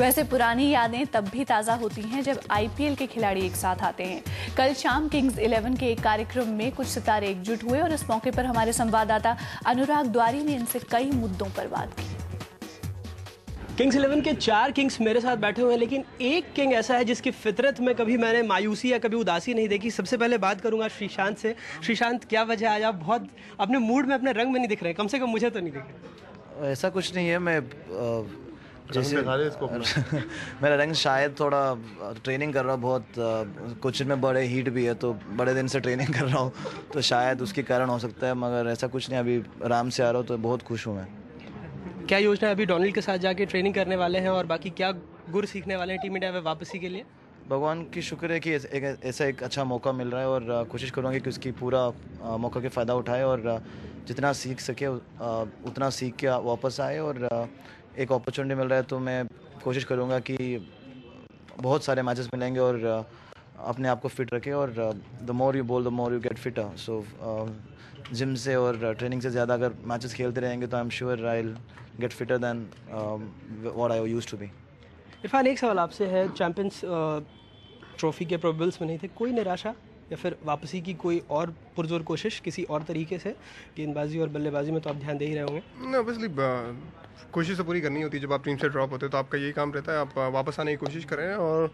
वैसे पुरानी यादें तब भी ताज़ा होती हैं जब आईपीएल के खिलाड़ी एक साथ आते हैं कल शाम किंग्स इलेवन के एक कार्यक्रम में कुछ सितारे एकजुट हुए और इस मौके पर हमारे संवाददाता अनुराग द्वारी ने इनसे कई मुद्दों पर बात की किंग्स इलेवन के चार किंग्स मेरे साथ बैठे हुए हैं लेकिन एक किंग ऐसा है जिसकी फितरत में कभी मैंने मायूसी या कभी उदासी नहीं देखी सबसे पहले बात करूंगा श्रीशांत से श्रीशांत क्या वजह आज आप बहुत अपने मूड में अपने रंग में नहीं दिख रहे कम से कम मुझे तो नहीं दिख रहे ऐसा कुछ नहीं है मैं जैसे मेरा रंग शायद थोड़ा ट्रेनिंग कर रहा हूँ बहुत कुछ में बड़े हीट भी है तो बड़े दिन से ट्रेनिंग कर रहा हूँ तो शायद उसके कारण हो सकता है मगर ऐसा कुछ नहीं अभी आराम से आ रहा हूँ तो बहुत खुश हूँ मैं क्या योजना है अभी डोनल्ड के साथ जाके ट्रेनिंग करने वाले हैं और बाकी क्या गुर सीखने वाले हैं टीम इंडिया में वापसी के लिए भगवान की शुक्र है कि ऐसा एक, एक अच्छा मौका मिल रहा है और कोशिश करूँगी कि उसकी पूरा मौका के फ़ायदा उठाए और जितना सीख सके उतना सीख के वापस आए और एक अपॉर्चुनिटी मिल रहा है तो मैं कोशिश करूँगा कि बहुत सारे मैचेस मिलेंगे और अपने आप को फिट रखें और the more you bowl the more you get fitter so gym से और ट्रेनिंग से ज़्यादा अगर मैचेस खेलते रहेंगे तो I am sure I get fitter than what I used to be Irfan एक सवाल आपसे है चैम्पियंस ट्रॉफी के प्रोबल्स में नहीं थे कोई निराशा या फिर वापसी की कोई और पुरजोर कोशिश किसी और तरीके से गेंदबाजी और बल्लेबाजी में तो आप ध्यान दे ही रहे होंगे ना ऑब्वियसली कोशिश तो पूरी करनी होती है जब आप टीम से ड्रॉप होते हैं तो आपका यही काम रहता है आप वापस आने की कोशिश करें और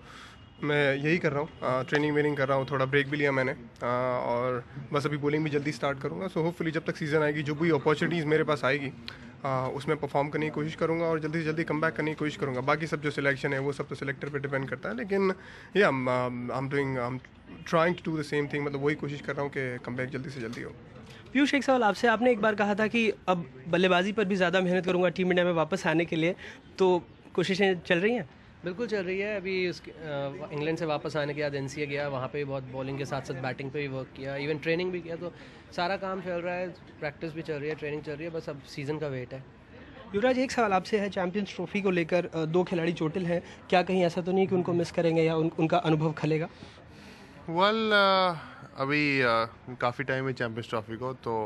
मैं यही कर रहा हूँ ट्रेनिंग वेनिंग कर रहा हूँ थोड़ा ब्रेक भी लिया मैंने आ, और बस अभी बोलिंग भी जल्दी स्टार्ट करूँगा सो होपफुली जब तक सीज़न आएगी जो भी अपॉर्चुनिटीज़ मेरे पास आएगी आ, उसमें परफॉर्म करने की कोशिश करूँगा और जल्दी से जल्दी कम बैक करने की कोशिश करूँगा बाकी सब जो सिलेक्शन है वो सब तो सिलेक्टर पर डिपेंड करता है लेकिन ये I am doing I am trying to do the same thing मतलब वही कोशिश कर रहा हूँ कि कम बैक जल्दी से जल्दी हो पीयूष एक सवाल आपसे आपने एक बार कहा था कि अब बल्लेबाजी पर भी ज़्यादा मेहनत करूँगा टीम इंडिया में वापस आने के लिए तो कोशिशें चल रही हैं बिल्कुल चल रही है अभी उसके इंग्लैंड से वापस आने के बाद एन गया वहाँ पे भी बहुत बॉलिंग के साथ साथ बैटिंग पे भी वर्क किया इवन ट्रेनिंग भी किया तो सारा काम चल रहा है प्रैक्टिस भी चल रही है ट्रेनिंग चल रही है बस अब सीज़न का वेट है युवराज एक सवाल आपसे है चैंपियंस ट्रॉफी को लेकर दो खिलाड़ी चोटिल हैं क्या कहीं ऐसा तो नहीं कि उनको मिस करेंगे या उन, उनका अनुभव खलेगा वल well, uh, अभी uh, काफ़ी टाइम है चैंपियंस ट्रॉफी को तो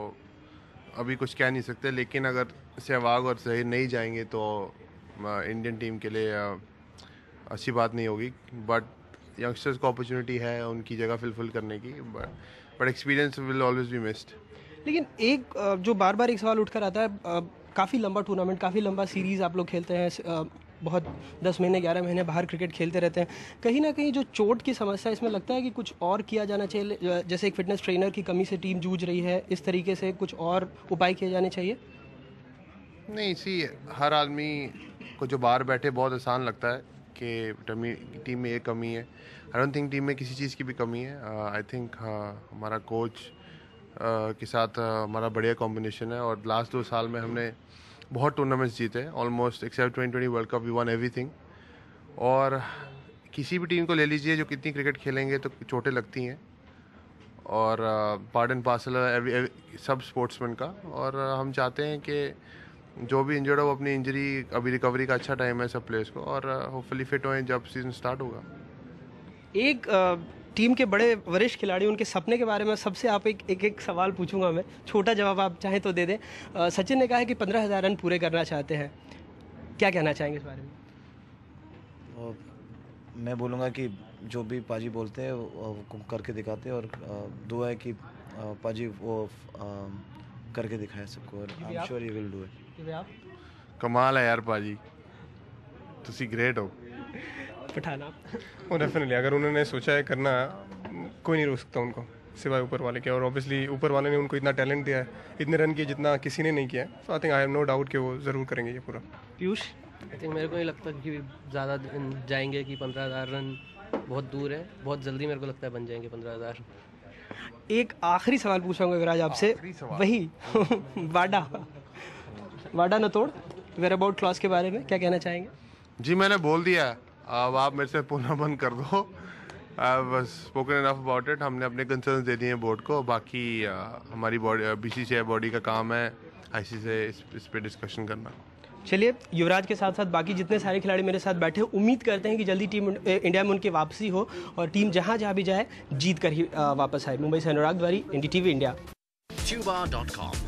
अभी कुछ कह नहीं सकते लेकिन अगर सहवाग और सही नहीं जाएंगे तो uh, इंडियन टीम के लिए अच्छी बात नहीं होगी बट यंगस्टर्स को अपॉर्चुनिटी है उनकी जगह फिलफिल करने की but but experience will always be missed लेकिन एक जो बार बार एक सवाल उठकर आता है काफ़ी लंबा टूर्नामेंट काफ़ी लंबा सीरीज़ आप लोग खेलते हैं बहुत दस महीने ग्यारह महीने बाहर क्रिकेट खेलते रहते हैं कहीं ना कहीं जो चोट की समस्या इसमें लगता है कि कुछ और किया जाना चाहिए जैसे एक फिटनेस ट्रेनर की कमी से टीम जूझ रही है इस तरीके से कुछ और उपाय किए जाने चाहिए नहीं इसी हर आदमी को जो बाहर बैठे बहुत आसान लगता है के टमी टीम में ये कमी है आई डोंट थिंक टीम में किसी चीज़ की भी कमी है आई uh, थिंक हाँ हमारा कोच uh, के साथ uh, हमारा बढ़िया कॉम्बिनेशन है और लास्ट दो साल में हमने बहुत टूर्नामेंट्स जीते almost except twenty twenty world cup we won every और किसी भी टीम को ले लीजिए जो कितनी क्रिकेट खेलेंगे तो चोटें लगती हैं और पार्ट एंड पार्सल सब स्पोर्ट्समैन का और हम चाहते हैं कि जो भी इंजर्ड हो वो अपनी इंजरी अभी रिकवरी का अच्छा टाइम है सब प्लेयर्स को और होपफुली uh, फिट होएं जब सीजन स्टार्ट होगा एक टीम uh, के बड़े वरिष्ठ खिलाड़ी उनके सपने के बारे में सबसे आप एक एक, एक सवाल पूछूंगा मैं छोटा जवाब आप चाहें तो दे दें uh, सचिन ने कहा है कि पंद्रह हज़ार रन पूरे करना चाहते हैं क्या कहना चाहेंगे इस बारे में मैं बोलूँगा कि जो भी पाजी बोलते हैं वो करके दिखाते हैं और दुआ है कि पाजी वो करके दिखाए सबको और I am sure you will do it ਕਿਵੇਂ ਆਪ ਕਮਾਲ ਹੈ ਯਾਰ ਭਾਜੀ ਤੁਸੀਂ ਗ੍ਰੇਟ ਹੋ पठाना और डेफिनेटली अगर उन्होंने सोचा है करना कोई नहीं रोक सकता उनको सिवाय ऊपर वाले के और ऑब्वियसली ऊपर वाले ने उनको इतना टैलेंट दिया है इतने रन किए जितना किसी ने नहीं किया है so I think I have no doubt कि वो ज़रूर करेंगे ये पूरा पीयूष आई थिंक मेरे को नहीं लगता कि ज़्यादा जाएंगे कि पंद्रह हज़ार रन बहुत दूर है बहुत जल्दी मेरे को लगता है बन जाएंगे पंद्रह हज़ार एक आखिरी सवाल पूछूंगा विराज आपसे वही वाडा वाडा नतोड़ वेर अबाउट क्लॉज के बारे में क्या कहना चाहेंगे जी मैंने बोल दिया अब आप मेरे से पुनः बंद कर दो स्पोकन इनफ अबाउट इट हमने अपने कंसर्न दे दिए हैं बोर्ड को बाकी आ, हमारी body B C C body का काम है आई सी से इस, इस पर डिस्कशन करना चलिए युवराज के साथ साथ बाकी जितने सारे खिलाड़ी मेरे साथ बैठे उम्मीद करते हैं कि जल्दी टीम इंडिया में उनकी वापसी हो और टीम जहाँ जहाँ भी जाए जीत कर ही वापस आए मुंबई से अनुराग द्वारी एन टी वी इंडिया